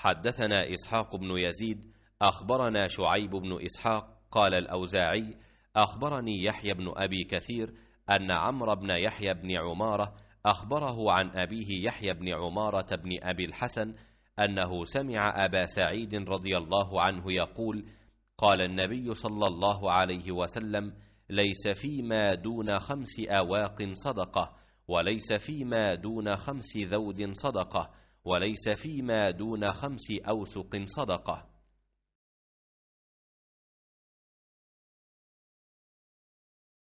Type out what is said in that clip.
حدثنا إسحاق بن يزيد أخبرنا شعيب بن إسحاق قال الأوزاعي أخبرني يحيى بن أبي كثير أن عمرو بن يحيى بن عمارة أخبره عن أبيه يحيى بن عمارة بن أبي الحسن أنه سمع أبا سعيد رضي الله عنه يقول قال النبي صلى الله عليه وسلم ليس فيما دون خمس أواق صدقة وليس فيما دون خمس ذود صدقة وليس فيما دون خمس أوسق صدقة